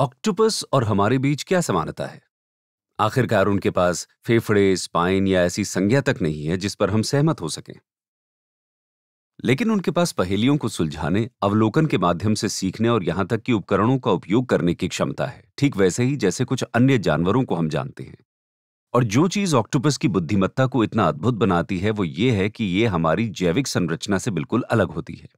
octopus और हमारे बीच क्या समानता है आखिरकार उनके पास फेफड़े स्पाइन या ऐसी संज्ञा तक नहीं है जिस पर हम सहमत हो सकें लेकिन उनके पास पहेलियों को सुलझाने अवलोकन के माध्यम से सीखने और यहां तक कि उपकरणों का उपयोग करने की क्षमता है ठीक वैसे ही जैसे कुछ अन्य जानवरों को हम जानते हैं और जो चीज ऑक्टोपस की बुद्धिमत्ता को इतना अद्भुत बनाती है वो ये है कि ये हमारी जैविक संरचना से बिल्कुल अलग होती है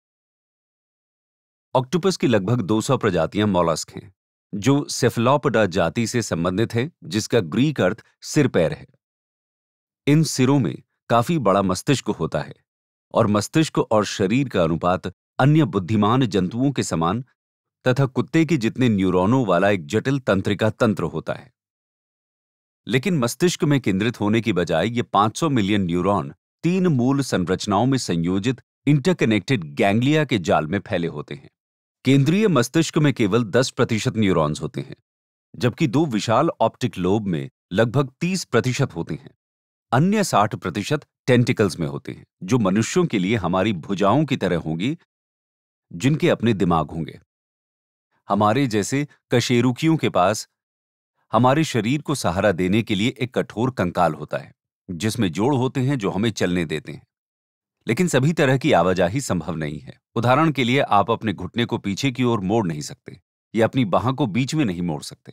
ऑक्टोपस की लगभग 200 प्रजातियां मॉलस्क हैं जो सेफलोपडा जाति से संबंधित है जिसका ग्रीक अर्थ सिर पैर है इन सिरों में काफी बड़ा मस्तिष्क होता है और मस्तिष्क और शरीर का अनुपात अन्य बुद्धिमान जंतुओं के समान तथा कुत्ते के जितने न्यूरॉनों वाला एक जटिल तंत्रिका तंत्र होता है लेकिन मस्तिष्क में केंद्रित होने की बजाय ये 500 मिलियन न्यूरॉन तीन मूल संरचनाओं में संयोजित इंटरकनेक्टेड गैंग्लिया के जाल में फैले होते हैं केंद्रीय मस्तिष्क में केवल 10 प्रतिशत न्यूरॉन्स होते हैं जबकि दो विशाल ऑप्टिक लोब में लगभग 30 प्रतिशत होते हैं अन्य 60 प्रतिशत टेंटिकल्स में होते हैं जो मनुष्यों के लिए हमारी भुजाओं की तरह होंगी जिनके अपने दिमाग होंगे हमारे जैसे कशेरुकियों के पास हमारे शरीर को सहारा देने के लिए एक कठोर कंकाल होता है जिसमें जोड़ होते हैं जो हमें चलने देते हैं लेकिन सभी तरह की आवाजाही संभव नहीं है उदाहरण के लिए आप अपने घुटने को पीछे की ओर मोड़ नहीं सकते या अपनी बाह को बीच में नहीं मोड़ सकते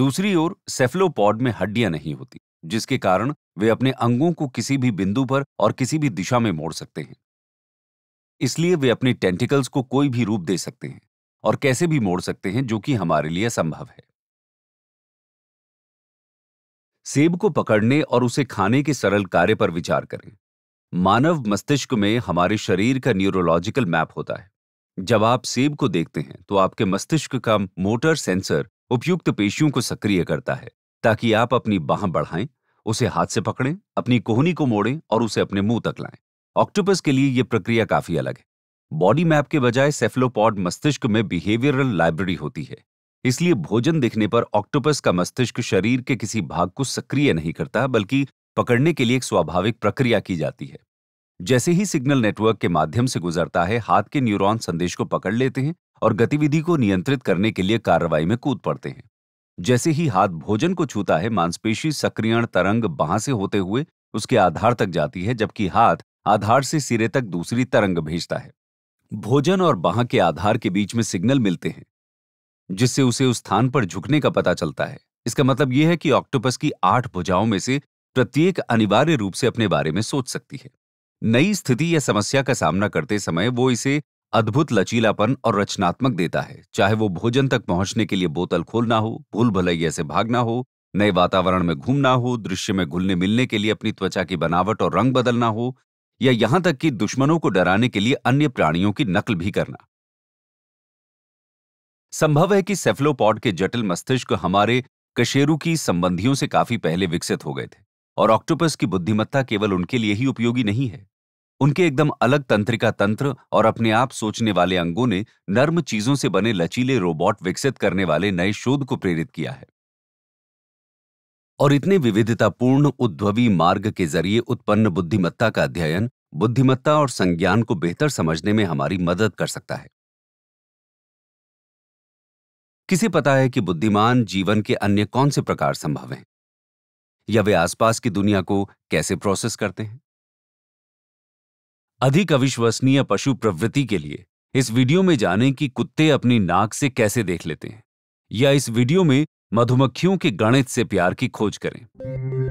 दूसरी ओर सेफ्लोपॉड में हड्डियां नहीं होती जिसके कारण वे अपने अंगों को किसी भी बिंदु पर और किसी भी दिशा में मोड़ सकते हैं इसलिए वे अपने टेंटिकल्स को कोई भी रूप दे सकते हैं और कैसे भी मोड़ सकते हैं जो कि हमारे लिए संभव है सेब को पकड़ने और उसे खाने के सरल कार्य पर विचार करें मानव मस्तिष्क में हमारे शरीर का न्यूरोलॉजिकल मैप होता है जब आप सेब को देखते हैं तो आपके मस्तिष्क का मोटर सेंसर उपयुक्त पेशियों को सक्रिय करता है ताकि आप अपनी बाह बढ़ाएं उसे हाथ से पकड़ें अपनी कोहनी को मोड़ें और उसे अपने मुंह तक लाएं ऑक्टोपस के लिए यह प्रक्रिया काफी अलग है बॉडी मैप के बजाय सेफ्लोपॉड मस्तिष्क में बिहेवियरल लाइब्रेरी होती है इसलिए भोजन दिखने पर ऑक्टोपस का मस्तिष्क शरीर के किसी भाग को सक्रिय नहीं करता बल्कि पकड़ने के लिए एक स्वाभाविक प्रक्रिया की जाती है जैसे ही सिग्नल नेटवर्क के माध्यम से गुजरता है हाथ के न्यूरॉन संदेश को पकड़ लेते हैं और गतिविधि को नियंत्रित करने के लिए कार्रवाई में कूद पड़ते हैं जैसे ही हाथ भोजन को छूता है मांसपेशी सक्रियण तरंग बाहर से होते हुए उसके आधार तक जाती है जबकि हाथ आधार से सिरे तक दूसरी तरंग भेजता है भोजन और बाह के आधार के बीच में सिग्नल मिलते हैं जिससे उसे उस स्थान पर झुकने का पता चलता है इसका मतलब यह है कि ऑक्टोपस की आठ भुजाओं में से प्रत्येक अनिवार्य रूप से अपने बारे में सोच सकती है नई स्थिति या समस्या का सामना करते समय वो इसे अद्भुत लचीलापन और रचनात्मक देता है चाहे वो भोजन तक पहुंचने के लिए बोतल खोलना हो भूल भलैया से भागना हो नए वातावरण में घूमना हो दृश्य में घुलने मिलने के लिए अपनी त्वचा की बनावट और रंग बदलना हो या यहां तक कि दुश्मनों को डराने के लिए अन्य प्राणियों की नकल भी करना संभव है कि सेफ्लोपॉड के जटिल मस्तिष्क हमारे कशेरु की संबंधियों से काफी पहले विकसित हो गए थे और ऑक्टोपस की बुद्धिमत्ता केवल उनके लिए ही उपयोगी नहीं है उनके एकदम अलग तंत्रिका तंत्र और अपने आप सोचने वाले अंगों ने नर्म चीजों से बने लचीले रोबोट विकसित करने वाले नए शोध को प्रेरित किया है और इतने विविधतापूर्ण उद्भवी मार्ग के जरिए उत्पन्न बुद्धिमत्ता का अध्ययन बुद्धिमत्ता और संज्ञान को बेहतर समझने में हमारी मदद कर सकता है किसे पता है कि बुद्धिमान जीवन के अन्य कौन से प्रकार संभव हैं या वे आसपास की दुनिया को कैसे प्रोसेस करते हैं अधिक अविश्वसनीय पशु प्रवृत्ति के लिए इस वीडियो में जानें कि कुत्ते अपनी नाक से कैसे देख लेते हैं या इस वीडियो में मधुमक्खियों के गणित से प्यार की खोज करें